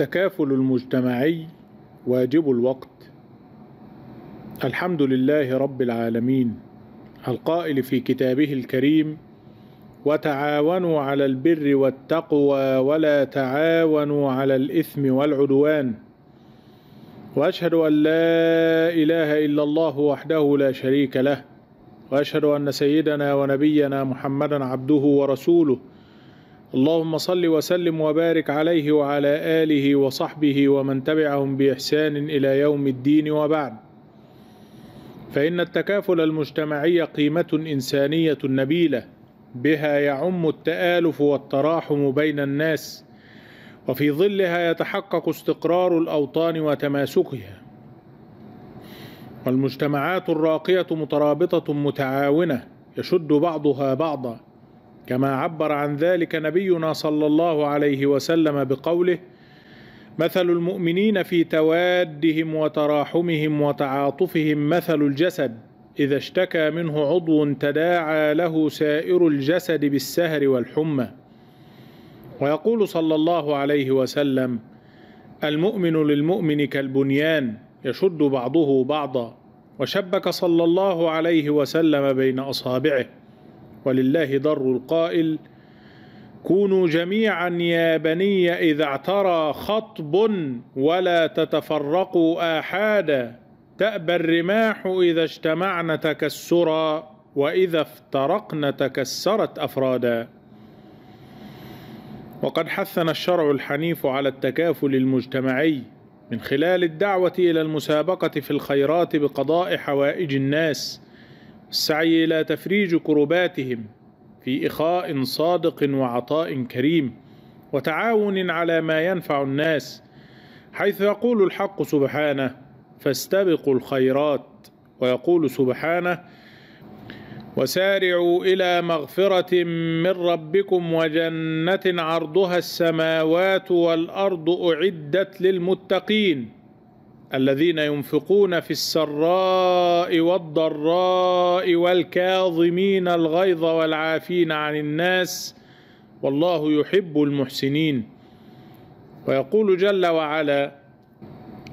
التكافل المجتمعي واجب الوقت الحمد لله رب العالمين القائل في كتابه الكريم وتعاونوا على البر والتقوى ولا تعاونوا على الإثم والعدوان وأشهد أن لا إله إلا الله وحده لا شريك له وأشهد أن سيدنا ونبينا محمدا عبده ورسوله اللهم صل وسلم وبارك عليه وعلى آله وصحبه ومن تبعهم بإحسان إلى يوم الدين وبعد فإن التكافل المجتمعي قيمة إنسانية نبيلة بها يعم التآلف والتراحم بين الناس وفي ظلها يتحقق استقرار الأوطان وتماسكها والمجتمعات الراقية مترابطة متعاونة يشد بعضها بعضا كما عبر عن ذلك نبينا صلى الله عليه وسلم بقوله مثل المؤمنين في توادهم وتراحمهم وتعاطفهم مثل الجسد إذا اشتكى منه عضو تداعى له سائر الجسد بالسهر والحمى ويقول صلى الله عليه وسلم المؤمن للمؤمن كالبنيان يشد بعضه بعضا وشبك صلى الله عليه وسلم بين أصابعه ولله ضر القائل كونوا جميعا يا بني إذا اعترى خطب ولا تتفرقوا آحادا تأبى الرماح إذا اجتمعن تكسرا وإذا افترقن تكسرت أفرادا وقد حثنا الشرع الحنيف على التكافل المجتمعي من خلال الدعوة إلى المسابقة في الخيرات بقضاء حوائج الناس السعي إلى تفريج كرباتهم في إخاء صادق وعطاء كريم وتعاون على ما ينفع الناس حيث يقول الحق سبحانه فاستبقوا الخيرات ويقول سبحانه وسارعوا الى مغفره من ربكم وجنه عرضها السماوات والارض اعدت للمتقين الذين ينفقون في السراء والضراء والكاظمين الغيظ والعافين عن الناس والله يحب المحسنين ويقول جل وعلا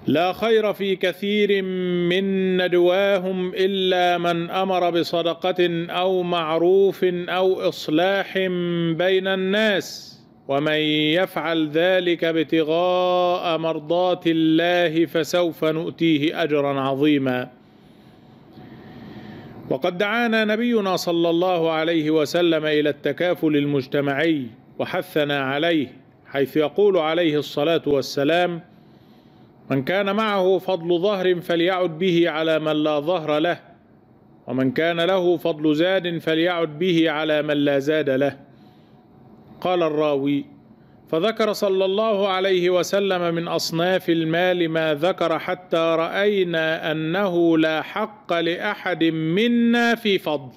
لا خير في كثير من ندواهم الا من امر بصدقه او معروف او اصلاح بين الناس ومن يفعل ذلك ابتغاء مرضات الله فسوف نؤتيه اجرا عظيما وقد دعانا نبينا صلى الله عليه وسلم الى التكافل المجتمعي وحثنا عليه حيث يقول عليه الصلاه والسلام من كان معه فضل ظهر فليعد به على من لا ظهر له ومن كان له فضل زاد فليعد به على من لا زاد له قال الراوي فذكر صلى الله عليه وسلم من اصناف المال ما ذكر حتى راينا انه لا حق لاحد منا في فضل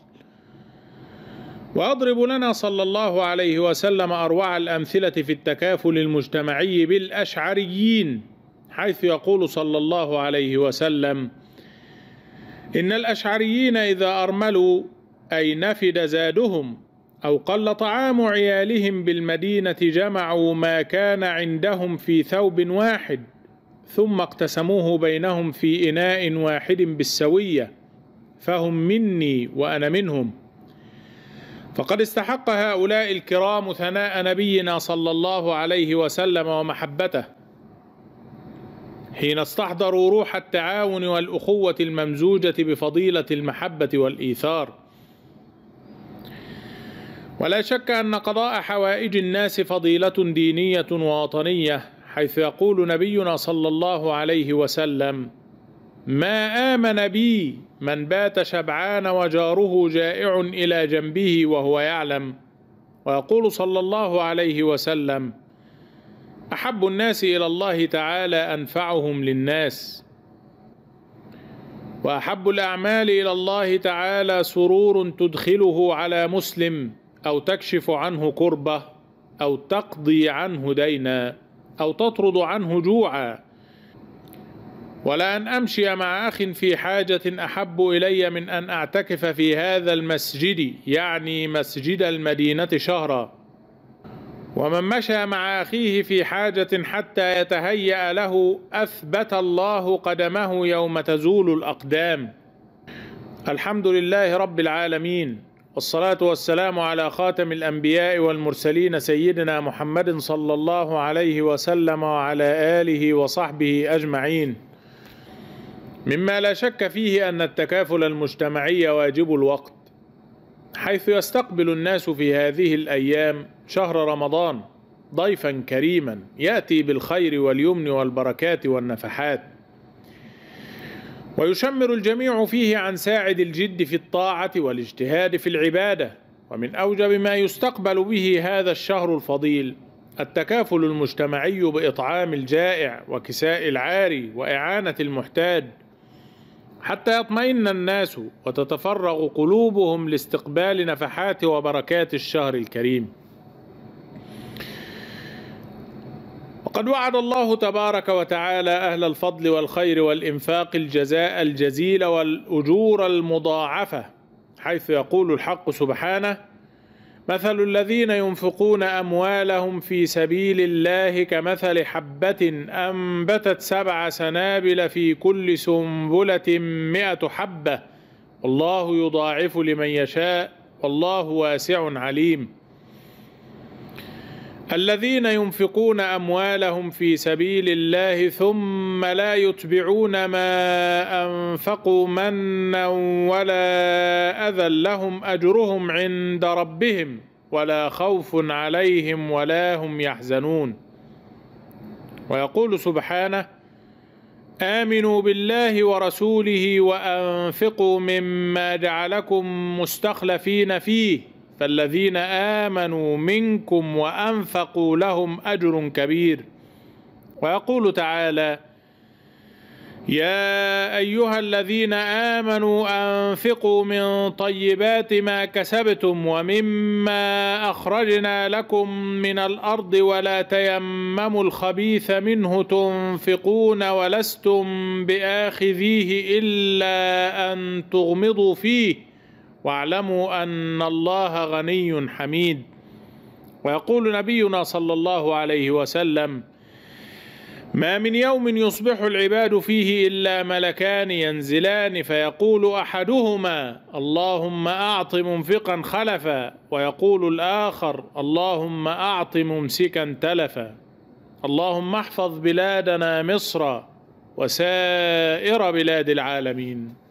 ويضرب لنا صلى الله عليه وسلم اروع الامثله في التكافل المجتمعي بالاشعريين حيث يقول صلى الله عليه وسلم ان الاشعريين اذا ارملوا اي نفد زادهم أو قل طعام عيالهم بالمدينة جمعوا ما كان عندهم في ثوب واحد ثم اقتسموه بينهم في إناء واحد بالسوية فهم مني وأنا منهم فقد استحق هؤلاء الكرام ثناء نبينا صلى الله عليه وسلم ومحبته حين استحضروا روح التعاون والأخوة الممزوجة بفضيلة المحبة والإيثار ولا شك أن قضاء حوائج الناس فضيلة دينية ووطنية حيث يقول نبينا صلى الله عليه وسلم ما آمن بي من بات شبعان وجاره جائع إلى جنبه وهو يعلم ويقول صلى الله عليه وسلم أحب الناس إلى الله تعالى أنفعهم للناس وأحب الأعمال إلى الله تعالى سرور تدخله على مسلم أو تكشف عنه كربة أو تقضي عنه دينا أو تطرد عنه جوعا ولا أن أمشي مع أخ في حاجة أحب إلي من أن أعتكف في هذا المسجد يعني مسجد المدينة شهرا ومن مشى مع أخيه في حاجة حتى يتهيأ له أثبت الله قدمه يوم تزول الأقدام الحمد لله رب العالمين والصلاة والسلام على خاتم الأنبياء والمرسلين سيدنا محمد صلى الله عليه وسلم وعلى آله وصحبه أجمعين. مما لا شك فيه أن التكافل المجتمعي واجب الوقت، حيث يستقبل الناس في هذه الأيام شهر رمضان ضيفا كريما يأتي بالخير واليمن والبركات والنفحات. ويشمر الجميع فيه عن ساعد الجد في الطاعة والاجتهاد في العبادة ومن أوجب ما يستقبل به هذا الشهر الفضيل التكافل المجتمعي بإطعام الجائع وكساء العاري وإعانة المحتاج حتى يطمئن الناس وتتفرغ قلوبهم لاستقبال نفحات وبركات الشهر الكريم وقد وعد الله تبارك وتعالى أهل الفضل والخير والإنفاق الجزاء الجزيل والأجور المضاعفة حيث يقول الحق سبحانه مثل الذين ينفقون أموالهم في سبيل الله كمثل حبة أنبتت سبع سنابل في كل سنبلة مئة حبة والله يضاعف لمن يشاء والله واسع عليم الذين ينفقون اموالهم في سبيل الله ثم لا يتبعون ما انفقوا منا ولا اذى لهم اجرهم عند ربهم ولا خوف عليهم ولا هم يحزنون ويقول سبحانه امنوا بالله ورسوله وانفقوا مما جعلكم مستخلفين فيه فالذين امنوا منكم وانفقوا لهم اجر كبير ويقول تعالى يا ايها الذين امنوا انفقوا من طيبات ما كسبتم ومما اخرجنا لكم من الارض ولا تيمموا الخبيث منه تنفقون ولستم باخذيه الا ان تغمضوا فيه واعلموا أن الله غني حميد ويقول نبينا صلى الله عليه وسلم ما من يوم يصبح العباد فيه إلا ملكان ينزلان فيقول أحدهما اللهم أعط منفقا خلفا ويقول الآخر اللهم أعط ممسكا تلفا اللهم احفظ بلادنا مصر وسائر بلاد العالمين